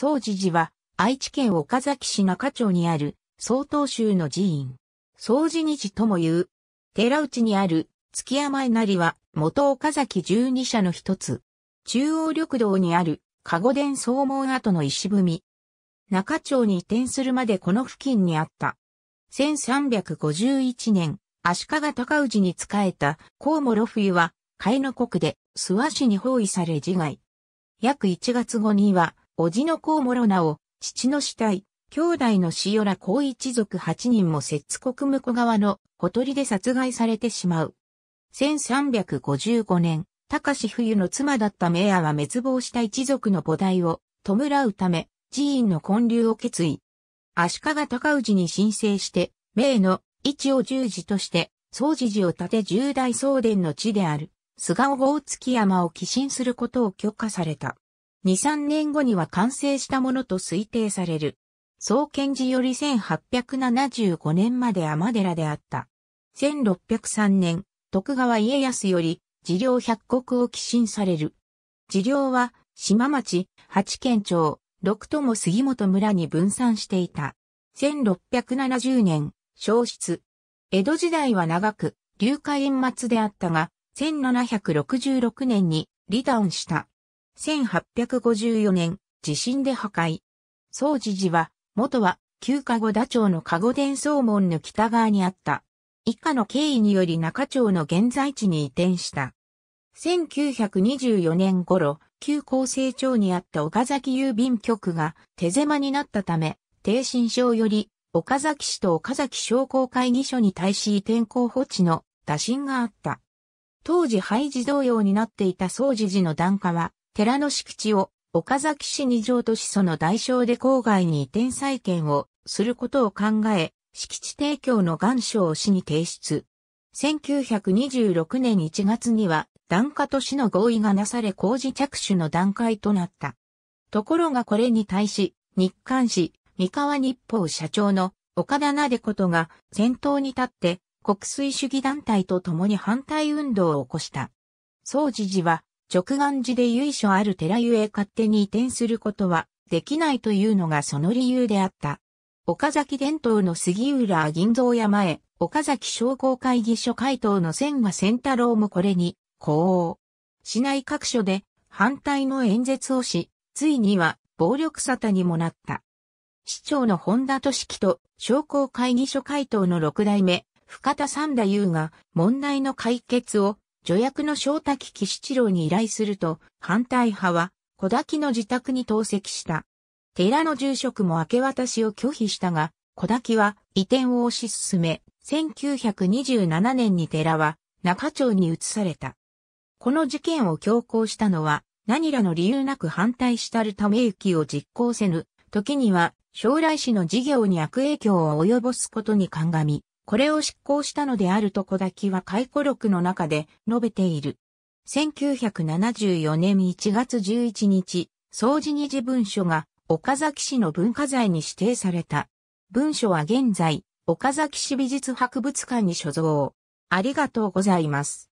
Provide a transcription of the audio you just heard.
総寺寺は、愛知県岡崎市中町にある、総東州の寺院。総二寺とも言う。寺内にある、月山稲荷は、元岡崎十二社の一つ。中央緑道にある、加護殿総門跡の石踏み。中町に移転するまでこの付近にあった。1351年、足利高氏に仕えた甲茂呂冬は、海の国で諏訪市に包囲され自害。約1月後には、叔父の子な直、父の死体、兄弟の死よら高一族8人も摂津国向川のほとりで殺害されてしまう。1355年、高志冬の妻だったメアは滅亡した一族の母体を弔うため、寺院の建立を決意。足利高氏に申請して、名の一を十字として、総持寺を建て十大総殿の地である、菅尾大月山を寄進することを許可された。2、3年後には完成したものと推定される。創建時より1875年まで天寺であった。1603年、徳川家康より、治療百国を寄進される。治療は、島町、八県町、六とも杉本村に分散していた。1670年、消失。江戸時代は長く、流海円末であったが、1766年に離ンした。1854年、地震で破壊。総知寺は、元は、旧加護田町の加護伝送門の北側にあった。以下の経緯により中町の現在地に移転した。1924年頃、旧厚生町にあった岡崎郵便局が手狭になったため、定心省より岡崎市と岡崎商工会議所に対し移転候補地の打診があった。当時廃寺同様になっていた総知寺の段下は、寺の敷地を岡崎市二条都市その代償で郊外に移転再建をすることを考え、敷地提供の願書を市に提出。1926年1月には、段家都市の合意がなされ工事着手の段階となった。ところがこれに対し、日刊紙、三河日報社長の岡田なでことが先頭に立って国粋主義団体と共に反対運動を起こした。総知事は直眼寺で由緒ある寺ゆえ勝手に移転することはできないというのがその理由であった。岡崎伝統の杉浦銀蔵山へ、岡崎商工会議所会頭の千和千太郎もこれに、こう、市内各所で反対の演説をし、ついには暴力沙汰にもなった。市長の本田俊樹と商工会議所会頭の六代目、深田三太夫が問題の解決を助役の正滝騎七郎に依頼すると、反対派は、小滝の自宅に投石した。寺の住職も明け渡しを拒否したが、小滝は移転を推し進め、1927年に寺は中町に移された。この事件を強行したのは、何らの理由なく反対したるため行きを実行せぬ、時には将来史の事業に悪影響を及ぼすことに鑑み、これを執行したのであると小滝は解雇録の中で述べている。1974年1月11日、掃除二次文書が岡崎市の文化財に指定された。文書は現在、岡崎市美術博物館に所蔵。ありがとうございます。